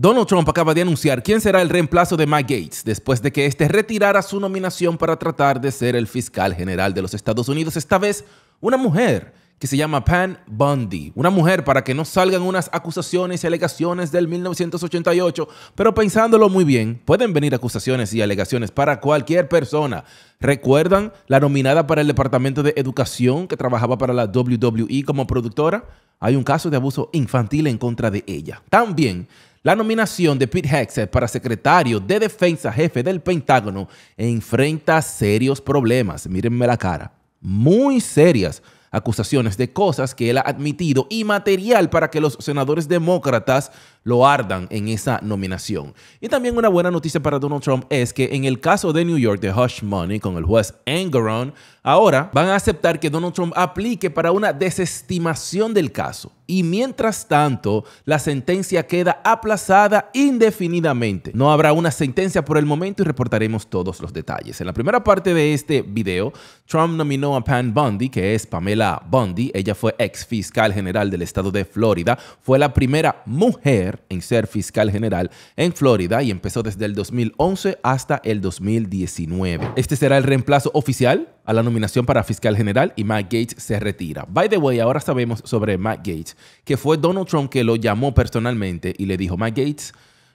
Donald Trump acaba de anunciar quién será el reemplazo de Mike Gates después de que este retirara su nominación para tratar de ser el fiscal general de los Estados Unidos, esta vez una mujer que se llama Pam Bundy, una mujer para que no salgan unas acusaciones y alegaciones del 1988, pero pensándolo muy bien, pueden venir acusaciones y alegaciones para cualquier persona. ¿Recuerdan la nominada para el Departamento de Educación que trabajaba para la WWE como productora? Hay un caso de abuso infantil en contra de ella. También la nominación de Pete Hexer para secretario de defensa jefe del Pentágono enfrenta serios problemas. Mírenme la cara. Muy serias acusaciones de cosas que él ha admitido y material para que los senadores demócratas lo ardan en esa nominación. Y también una buena noticia para Donald Trump es que en el caso de New York de Hush Money con el juez Engeron, ahora van a aceptar que Donald Trump aplique para una desestimación del caso. Y mientras tanto, la sentencia queda aplazada indefinidamente. No habrá una sentencia por el momento y reportaremos todos los detalles. En la primera parte de este video, Trump nominó a Pam Bondi que es Pamela Bundy. Ella fue ex fiscal general del estado de Florida. Fue la primera mujer en ser fiscal general en Florida y empezó desde el 2011 hasta el 2019. Este será el reemplazo oficial a la nominación para fiscal general y Matt Gates se retira. By the way, ahora sabemos sobre Matt Gates, que fue Donald Trump que lo llamó personalmente y le dijo, Matt Gates,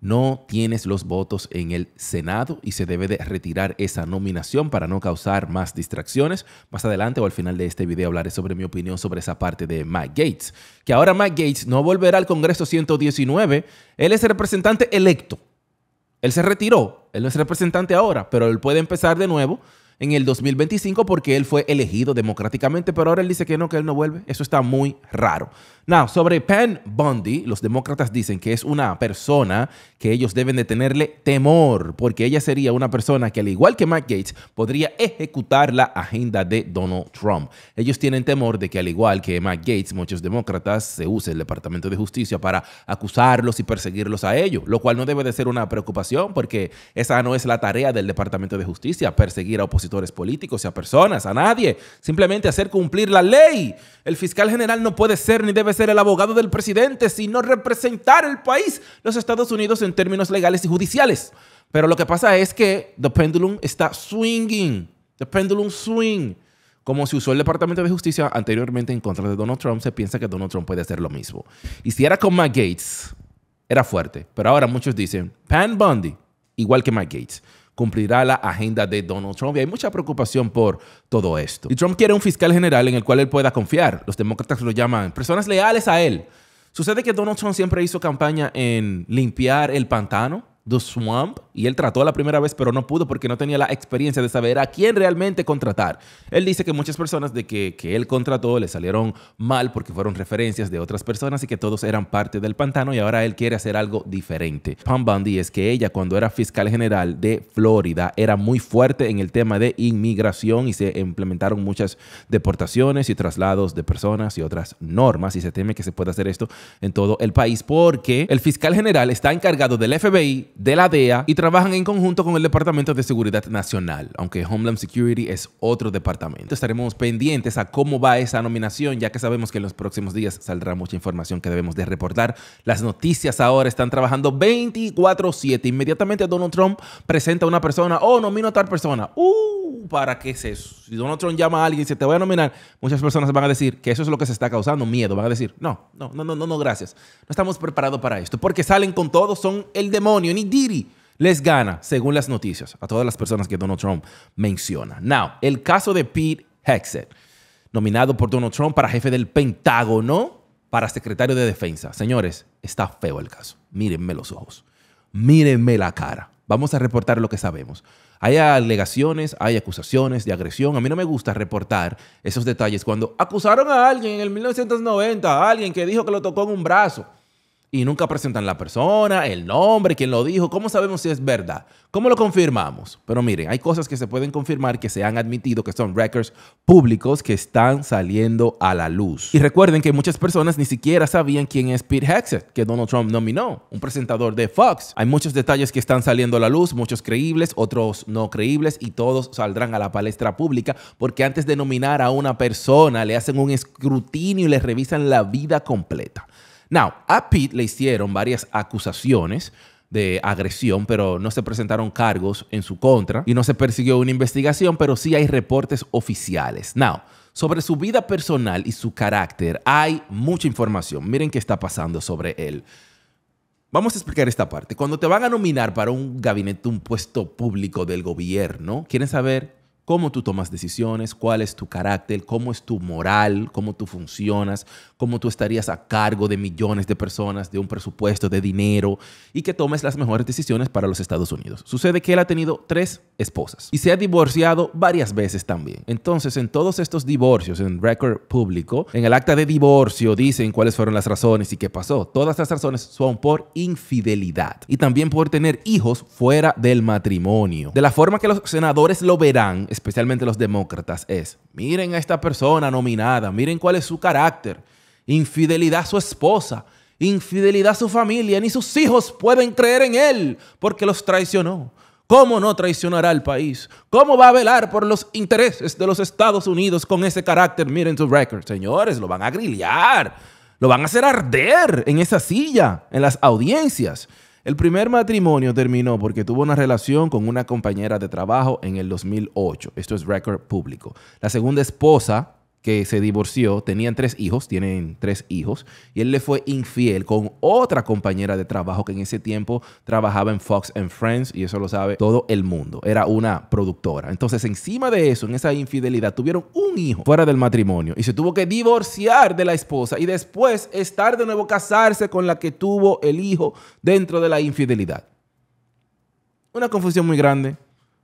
no tienes los votos en el Senado y se debe de retirar esa nominación para no causar más distracciones. Más adelante o al final de este video hablaré sobre mi opinión sobre esa parte de Matt Gates. Que ahora Matt Gates no volverá al Congreso 119, él es el representante electo. Él se retiró, él no es representante ahora, pero él puede empezar de nuevo en el 2025 porque él fue elegido democráticamente, pero ahora él dice que no, que él no vuelve. Eso está muy raro. Now, sobre Penn Bundy, los demócratas dicen que es una persona que ellos deben de tenerle temor, porque ella sería una persona que, al igual que Matt Gates, podría ejecutar la agenda de Donald Trump. Ellos tienen temor de que, al igual que Matt Gates, muchos demócratas se use el Departamento de Justicia para acusarlos y perseguirlos a ellos, lo cual no debe de ser una preocupación, porque esa no es la tarea del Departamento de Justicia, perseguir a oposición políticos y a personas, a nadie. Simplemente hacer cumplir la ley. El fiscal general no puede ser ni debe ser el abogado del presidente, sino representar el país, los Estados Unidos, en términos legales y judiciales. Pero lo que pasa es que the pendulum está swinging. The pendulum swing. Como se usó el Departamento de Justicia anteriormente en contra de Donald Trump, se piensa que Donald Trump puede hacer lo mismo. Y si era con Mike Gates, era fuerte. Pero ahora muchos dicen, Pan Bondi, igual que Mike Gates cumplirá la agenda de Donald Trump. Y hay mucha preocupación por todo esto. Y Trump quiere un fiscal general en el cual él pueda confiar. Los demócratas lo llaman personas leales a él. Sucede que Donald Trump siempre hizo campaña en limpiar el pantano The Swamp y él trató la primera vez pero no pudo porque no tenía la experiencia de saber a quién realmente contratar. Él dice que muchas personas de que, que él contrató le salieron mal porque fueron referencias de otras personas y que todos eran parte del pantano y ahora él quiere hacer algo diferente. Pam Bundy es que ella cuando era fiscal general de Florida era muy fuerte en el tema de inmigración y se implementaron muchas deportaciones y traslados de personas y otras normas y se teme que se pueda hacer esto en todo el país porque el fiscal general está encargado del FBI de la DEA y trabajan en conjunto con el Departamento de Seguridad Nacional, aunque Homeland Security es otro departamento. Estaremos pendientes a cómo va esa nominación, ya que sabemos que en los próximos días saldrá mucha información que debemos de reportar. Las noticias ahora están trabajando 24/7. Inmediatamente Donald Trump presenta a una persona, oh, nomino a tal persona. Uh, ¿para qué es eso? Si Donald Trump llama a alguien y dice, te voy a nominar, muchas personas van a decir que eso es lo que se está causando, miedo. Van a decir, no, no, no, no, no, gracias. No estamos preparados para esto. Porque salen con todo, son el demonio, ni Diri les gana, según las noticias, a todas las personas que Donald Trump menciona. Now, el caso de Pete Hexet, nominado por Donald Trump para jefe del Pentágono, para secretario de Defensa. Señores, está feo el caso. Mírenme los ojos. Mírenme la cara. Vamos a reportar lo que sabemos. Hay alegaciones, hay acusaciones de agresión. A mí no me gusta reportar esos detalles cuando acusaron a alguien en el 1990, a alguien que dijo que lo tocó en un brazo y nunca presentan la persona, el nombre, quién lo dijo. ¿Cómo sabemos si es verdad? ¿Cómo lo confirmamos? Pero miren, hay cosas que se pueden confirmar que se han admitido que son records públicos que están saliendo a la luz. Y recuerden que muchas personas ni siquiera sabían quién es Pete Hexet, que Donald Trump nominó, un presentador de Fox. Hay muchos detalles que están saliendo a la luz, muchos creíbles, otros no creíbles, y todos saldrán a la palestra pública porque antes de nominar a una persona le hacen un escrutinio y le revisan la vida completa. Now, a Pete le hicieron varias acusaciones de agresión, pero no se presentaron cargos en su contra y no se persiguió una investigación, pero sí hay reportes oficiales. Now, sobre su vida personal y su carácter hay mucha información. Miren qué está pasando sobre él. Vamos a explicar esta parte. Cuando te van a nominar para un gabinete, un puesto público del gobierno, quieren saber cómo tú tomas decisiones, cuál es tu carácter, cómo es tu moral, cómo tú funcionas, cómo tú estarías a cargo de millones de personas, de un presupuesto, de dinero, y que tomes las mejores decisiones para los Estados Unidos. Sucede que él ha tenido tres esposas y se ha divorciado varias veces también. Entonces, en todos estos divorcios, en récord público, en el acta de divorcio dicen cuáles fueron las razones y qué pasó. Todas las razones son por infidelidad y también por tener hijos fuera del matrimonio. De la forma que los senadores lo verán, especialmente los demócratas, es, miren a esta persona nominada, miren cuál es su carácter, infidelidad a su esposa, infidelidad a su familia, ni sus hijos pueden creer en él porque los traicionó. ¿Cómo no traicionará al país? ¿Cómo va a velar por los intereses de los Estados Unidos con ese carácter? Miren su record, señores, lo van a grillar, lo van a hacer arder en esa silla, en las audiencias. El primer matrimonio terminó porque tuvo una relación con una compañera de trabajo en el 2008. Esto es récord público. La segunda esposa que se divorció, tenían tres hijos, tienen tres hijos, y él le fue infiel con otra compañera de trabajo que en ese tiempo trabajaba en Fox and Friends, y eso lo sabe todo el mundo, era una productora. Entonces, encima de eso, en esa infidelidad, tuvieron un hijo fuera del matrimonio, y se tuvo que divorciar de la esposa, y después estar de nuevo casarse con la que tuvo el hijo dentro de la infidelidad. Una confusión muy grande,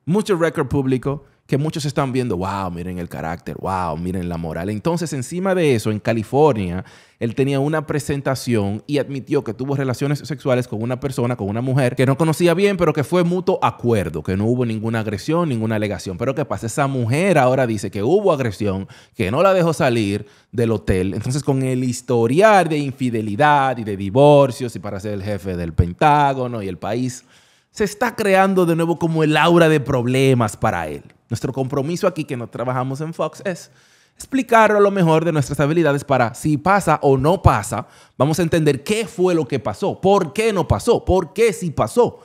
mucho récord público, que muchos están viendo, wow, miren el carácter, wow, miren la moral. Entonces, encima de eso, en California, él tenía una presentación y admitió que tuvo relaciones sexuales con una persona, con una mujer que no conocía bien, pero que fue mutuo acuerdo, que no hubo ninguna agresión, ninguna alegación. Pero ¿qué pasa? Esa mujer ahora dice que hubo agresión, que no la dejó salir del hotel. Entonces, con el historial de infidelidad y de divorcios y para ser el jefe del Pentágono y el país, se está creando de nuevo como el aura de problemas para él. Nuestro compromiso aquí que no trabajamos en Fox es explicarlo lo mejor de nuestras habilidades para si pasa o no pasa, vamos a entender qué fue lo que pasó, por qué no pasó, por qué sí pasó.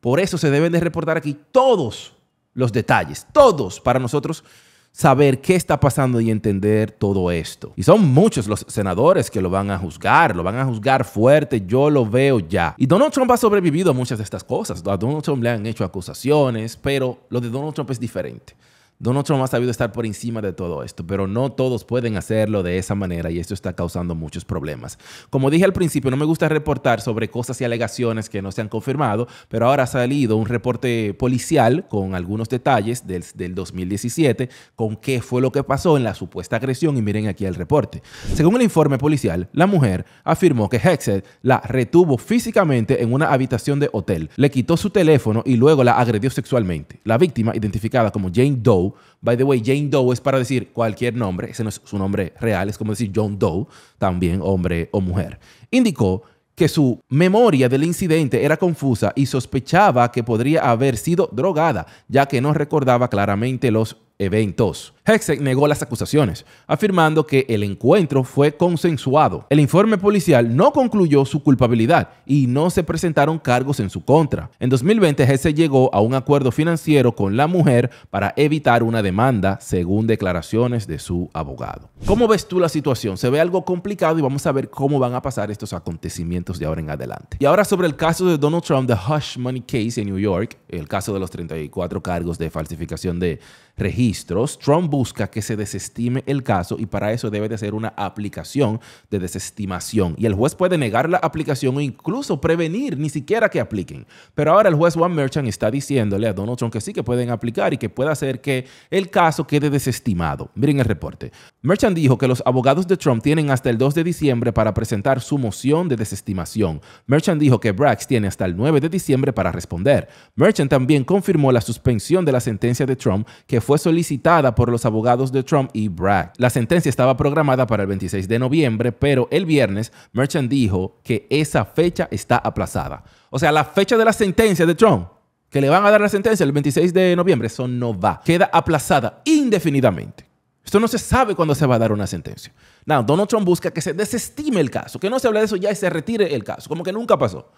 Por eso se deben de reportar aquí todos los detalles, todos para nosotros saber qué está pasando y entender todo esto. Y son muchos los senadores que lo van a juzgar, lo van a juzgar fuerte, yo lo veo ya. Y Donald Trump ha sobrevivido a muchas de estas cosas. A Donald Trump le han hecho acusaciones, pero lo de Donald Trump es diferente. Donald Trump ha sabido estar por encima de todo esto, pero no todos pueden hacerlo de esa manera y esto está causando muchos problemas. Como dije al principio, no me gusta reportar sobre cosas y alegaciones que no se han confirmado, pero ahora ha salido un reporte policial con algunos detalles del, del 2017 con qué fue lo que pasó en la supuesta agresión y miren aquí el reporte. Según el informe policial, la mujer afirmó que Hexed la retuvo físicamente en una habitación de hotel, le quitó su teléfono y luego la agredió sexualmente. La víctima, identificada como Jane Doe, By the way, Jane Doe es para decir cualquier nombre, ese no es su nombre real, es como decir John Doe, también hombre o mujer. Indicó que su memoria del incidente era confusa y sospechaba que podría haber sido drogada, ya que no recordaba claramente los eventos. Hexek negó las acusaciones, afirmando que el encuentro fue consensuado. El informe policial no concluyó su culpabilidad y no se presentaron cargos en su contra. En 2020, se llegó a un acuerdo financiero con la mujer para evitar una demanda, según declaraciones de su abogado. ¿Cómo ves tú la situación? Se ve algo complicado y vamos a ver cómo van a pasar estos acontecimientos de ahora en adelante. Y ahora sobre el caso de Donald Trump, The Hush Money Case en New York, el caso de los 34 cargos de falsificación de registros, Trump busca que se desestime el caso y para eso debe de hacer una aplicación de desestimación. Y el juez puede negar la aplicación o incluso prevenir ni siquiera que apliquen. Pero ahora el juez Juan Merchant está diciéndole a Donald Trump que sí que pueden aplicar y que puede hacer que el caso quede desestimado. Miren el reporte. Merchant dijo que los abogados de Trump tienen hasta el 2 de diciembre para presentar su moción de desestimación. Merchant dijo que Brax tiene hasta el 9 de diciembre para responder. Merchant también confirmó la suspensión de la sentencia de Trump que fue solicitada por los abogados de Trump y Bragg. La sentencia estaba programada para el 26 de noviembre, pero el viernes Merchant dijo que esa fecha está aplazada. O sea, la fecha de la sentencia de Trump que le van a dar la sentencia el 26 de noviembre, eso no va. Queda aplazada indefinidamente. Esto no se sabe cuándo se va a dar una sentencia. Now, Donald Trump busca que se desestime el caso, que no se hable de eso ya y se retire el caso, como que nunca pasó.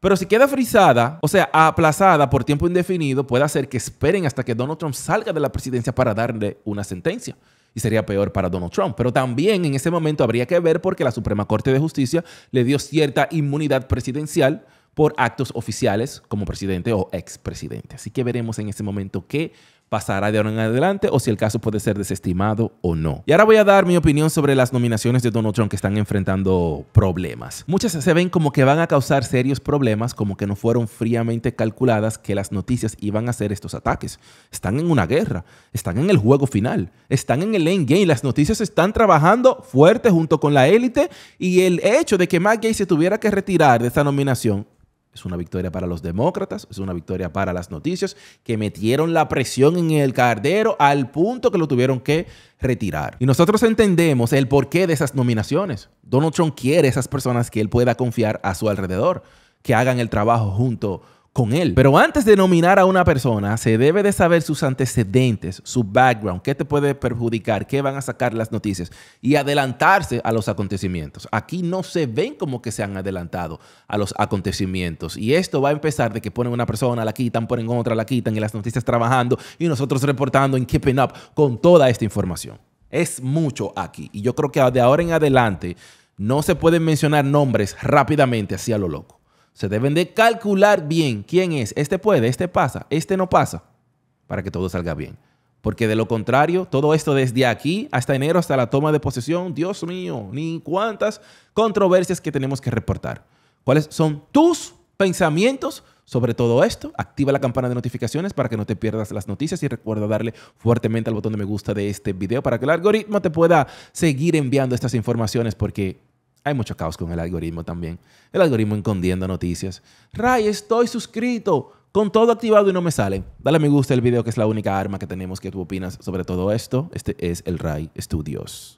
Pero si queda frisada, o sea, aplazada por tiempo indefinido, puede hacer que esperen hasta que Donald Trump salga de la presidencia para darle una sentencia. Y sería peor para Donald Trump. Pero también en ese momento habría que ver porque la Suprema Corte de Justicia le dio cierta inmunidad presidencial por actos oficiales como presidente o expresidente. Así que veremos en ese momento qué pasará de ahora en adelante o si el caso puede ser desestimado o no. Y ahora voy a dar mi opinión sobre las nominaciones de Donald Trump que están enfrentando problemas. Muchas se ven como que van a causar serios problemas, como que no fueron fríamente calculadas que las noticias iban a hacer estos ataques. Están en una guerra, están en el juego final, están en el endgame. Las noticias están trabajando fuerte junto con la élite y el hecho de que Matt se tuviera que retirar de esa nominación es una victoria para los demócratas, es una victoria para las noticias, que metieron la presión en el cardero al punto que lo tuvieron que retirar. Y nosotros entendemos el porqué de esas nominaciones. Donald Trump quiere esas personas que él pueda confiar a su alrededor, que hagan el trabajo junto con él. Pero antes de nominar a una persona, se debe de saber sus antecedentes, su background, qué te puede perjudicar, qué van a sacar las noticias y adelantarse a los acontecimientos. Aquí no se ven como que se han adelantado a los acontecimientos. Y esto va a empezar de que ponen una persona, la quitan, ponen otra, la quitan y las noticias trabajando y nosotros reportando en Keeping Up con toda esta información. Es mucho aquí. Y yo creo que de ahora en adelante no se pueden mencionar nombres rápidamente así a lo loco se deben de calcular bien quién es, este puede, este pasa, este no pasa, para que todo salga bien. Porque de lo contrario, todo esto desde aquí hasta enero, hasta la toma de posesión, Dios mío, ni cuántas controversias que tenemos que reportar. ¿Cuáles son tus pensamientos sobre todo esto? Activa la campana de notificaciones para que no te pierdas las noticias y recuerda darle fuertemente al botón de me gusta de este video para que el algoritmo te pueda seguir enviando estas informaciones porque hay mucho caos con el algoritmo también. El algoritmo escondiendo noticias. Ray, estoy suscrito con todo activado y no me sale. Dale a me gusta el video que es la única arma que tenemos que tú opinas sobre todo esto. Este es el Ray Studios.